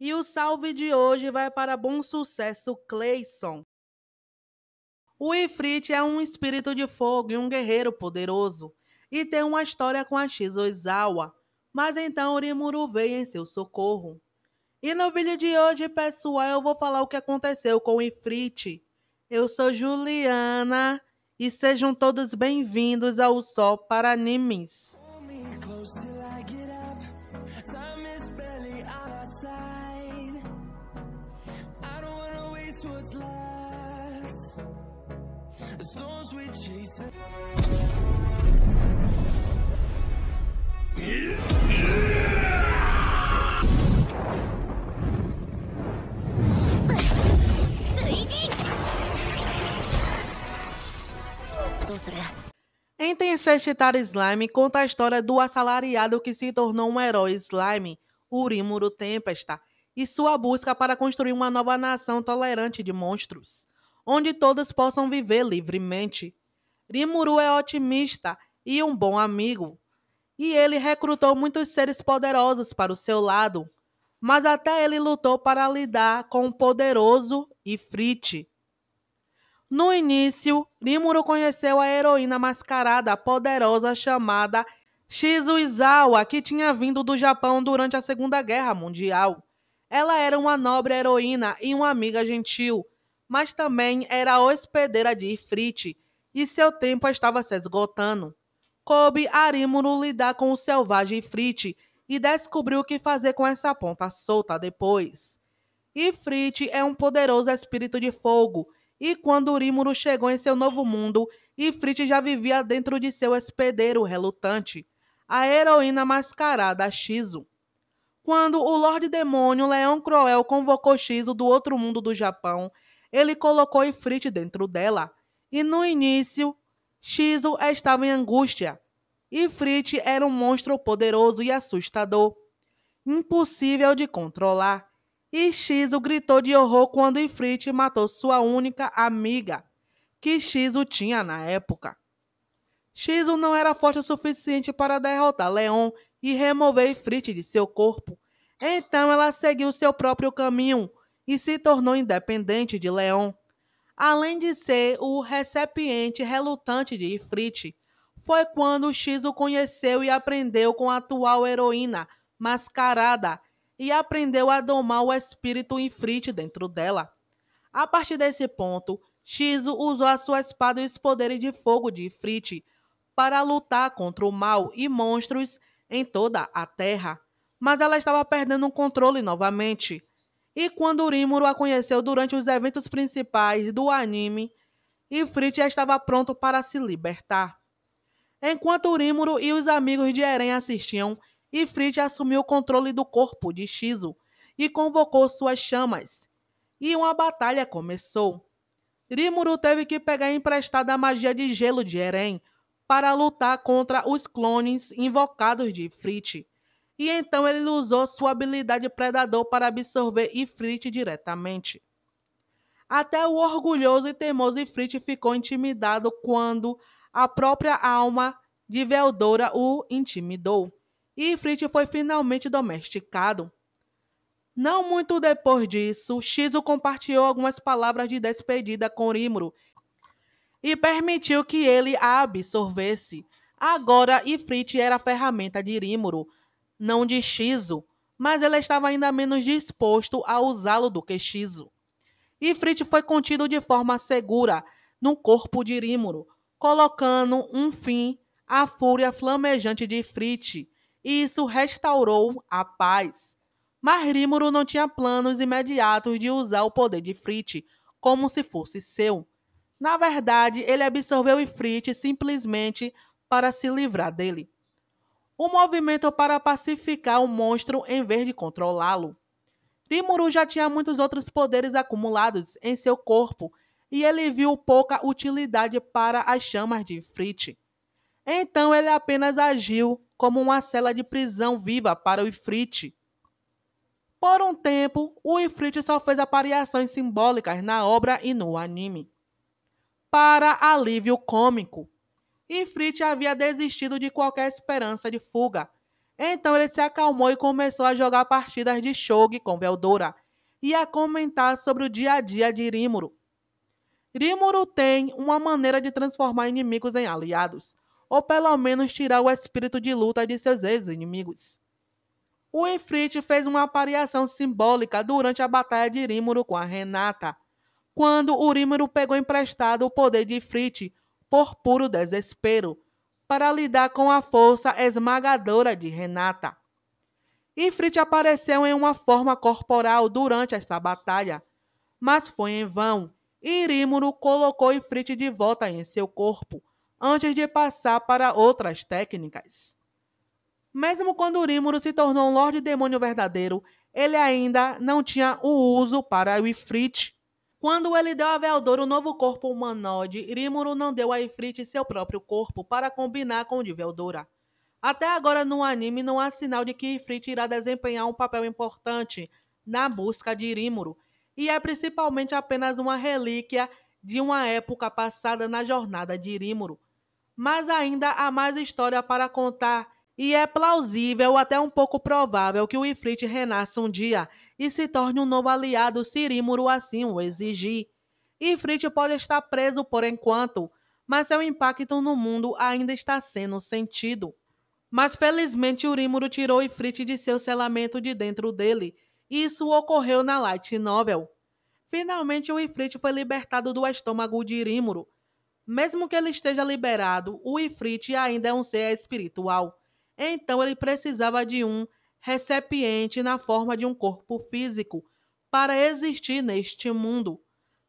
E o salve de hoje vai para bom sucesso, Cleison. O Ifrit é um espírito de fogo e um guerreiro poderoso, e tem uma história com a Shizuizawa. mas então Orimuru veio em seu socorro. E no vídeo de hoje, pessoal, eu vou falar o que aconteceu com o Ifrit. Eu sou Juliana e sejam todos bem-vindos ao Sol para Animes. what's left. Em Slime conta a história do assalariado que se tornou um herói slime, Urimuru Tempesta, e sua busca para construir uma nova nação tolerante de monstros, onde todos possam viver livremente. Rimuru é otimista e um bom amigo, e ele recrutou muitos seres poderosos para o seu lado, mas até ele lutou para lidar com o poderoso Ifrit. No início, Rimuru conheceu a heroína mascarada poderosa chamada Shizuizawa, que tinha vindo do Japão durante a Segunda Guerra Mundial. Ela era uma nobre heroína e uma amiga gentil, mas também era hospedeira de Ifrit, e seu tempo estava se esgotando. Coube Arimuru lidar com o selvagem Ifrit e descobriu o que fazer com essa ponta solta depois. Ifrit é um poderoso espírito de fogo, e quando Urímuru chegou em seu novo mundo, Ifrit já vivia dentro de seu hospedeiro relutante, a heroína mascarada Shizu. Quando o Lorde Demônio Leão Cruel convocou Shizu do outro mundo do Japão, ele colocou Ifrit dentro dela. E no início, Shizu estava em angústia. Ifrit era um monstro poderoso e assustador, impossível de controlar. E Shizu gritou de horror quando Ifrit matou sua única amiga, que Shizu tinha na época. Shizu não era forte o suficiente para derrotar Leon e removeu Ifrit de seu corpo. Então ela seguiu seu próprio caminho e se tornou independente de Leon. Além de ser o recipiente relutante de Ifrit, foi quando X o conheceu e aprendeu com a atual heroína, mascarada, e aprendeu a domar o espírito Ifrit dentro dela. A partir desse ponto, Shizu usou a sua espada e os poderes de fogo de Ifrit para lutar contra o mal e monstros em toda a terra, mas ela estava perdendo o controle novamente. E quando Rimuru a conheceu durante os eventos principais do anime, Ifrit já estava pronto para se libertar. Enquanto Rimuru e os amigos de Eren assistiam, Ifrit assumiu o controle do corpo de Shizu e convocou suas chamas. E uma batalha começou. Rimuru teve que pegar emprestada a magia de gelo de Eren para lutar contra os clones invocados de Ifrit. E então ele usou sua habilidade predador para absorver Ifrit diretamente. Até o orgulhoso e teimoso Ifrit ficou intimidado quando a própria alma de Veldora o intimidou. E Ifrit foi finalmente domesticado. Não muito depois disso, Shizu compartilhou algumas palavras de despedida com Rimuru e permitiu que ele a absorvesse. Agora, Ifrit era a ferramenta de Rímuro, não de Shizu, mas ele estava ainda menos disposto a usá-lo do que Shizu. Ifrit foi contido de forma segura no corpo de Rímuro, colocando um fim à fúria flamejante de Ifrit, e isso restaurou a paz. Mas Rímuro não tinha planos imediatos de usar o poder de Ifrit como se fosse seu. Na verdade, ele absorveu o Ifrit simplesmente para se livrar dele. Um movimento para pacificar o monstro em vez de controlá-lo. Rimuru já tinha muitos outros poderes acumulados em seu corpo e ele viu pouca utilidade para as chamas de Ifrit. Então ele apenas agiu como uma cela de prisão viva para o Ifrit. Por um tempo, o Ifrit só fez apariações simbólicas na obra e no anime. Para alívio cômico, Ifrit havia desistido de qualquer esperança de fuga. Então ele se acalmou e começou a jogar partidas de shogi com Veldora e a comentar sobre o dia a dia de Rímuro. Rímuro tem uma maneira de transformar inimigos em aliados, ou pelo menos tirar o espírito de luta de seus ex-inimigos. O Ifrit fez uma apariação simbólica durante a batalha de Rímuro com a Renata quando Urímero pegou emprestado o poder de Frite por puro desespero para lidar com a força esmagadora de Renata. Ifrit apareceu em uma forma corporal durante essa batalha, mas foi em vão. Irímuro colocou Ifrit de volta em seu corpo, antes de passar para outras técnicas. Mesmo quando Urímuro se tornou um Lorde Demônio verdadeiro, ele ainda não tinha o uso para o Ifrit. Quando ele deu a Veldor o novo corpo humanoide, Irimuru não deu a Ifrit seu próprio corpo para combinar com o de Veldora. Até agora no anime não há sinal de que Ifrit irá desempenhar um papel importante na busca de Irimuru, e é principalmente apenas uma relíquia de uma época passada na jornada de Irimuru. Mas ainda há mais história para contar e é plausível, até um pouco provável, que o Ifrit renasça um dia e se torne um novo aliado Sirimuru, assim o exigir. Ifrit pode estar preso por enquanto, mas seu impacto no mundo ainda está sendo sentido. Mas felizmente Urímuro tirou Ifrit de seu selamento de dentro dele. Isso ocorreu na Light Novel. Finalmente, o Ifrit foi libertado do estômago de Irímuro. Mesmo que ele esteja liberado, o Ifrit ainda é um ser espiritual então ele precisava de um recipiente na forma de um corpo físico para existir neste mundo.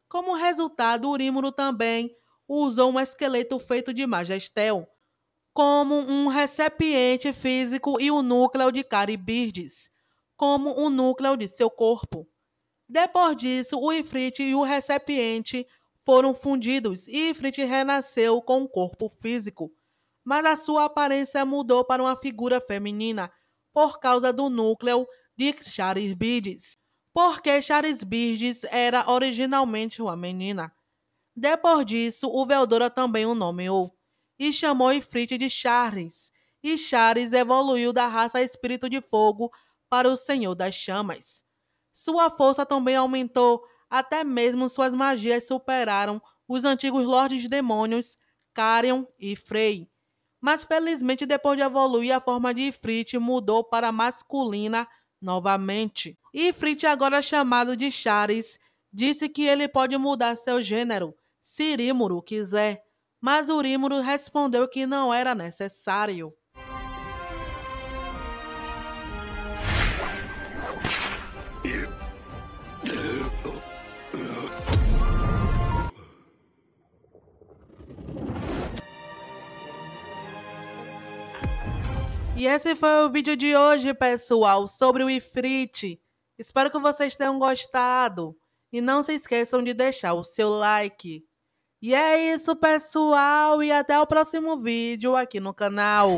Como resultado, Urímulo também usou um esqueleto feito de magestel como um recipiente físico e o núcleo de Caribirdes como o núcleo de seu corpo. Depois disso, o Ifrit e o recipiente foram fundidos e Ifrit renasceu com um corpo físico mas a sua aparência mudou para uma figura feminina por causa do núcleo de Charisbides, porque Charisbides era originalmente uma menina. Depois disso, o Veldora também o nomeou e chamou Ifrit de Charis, e Charis evoluiu da raça Espírito de Fogo para o Senhor das Chamas. Sua força também aumentou, até mesmo suas magias superaram os antigos Lordes Demônios, Carion e Frey mas felizmente depois de evoluir a forma de Ifrit mudou para masculina novamente. Ifrit, agora é chamado de Charis, disse que ele pode mudar seu gênero se Rímuru quiser, mas Urímuru respondeu que não era necessário. E esse foi o vídeo de hoje, pessoal, sobre o Ifrit. Espero que vocês tenham gostado. E não se esqueçam de deixar o seu like. E é isso, pessoal, e até o próximo vídeo aqui no canal.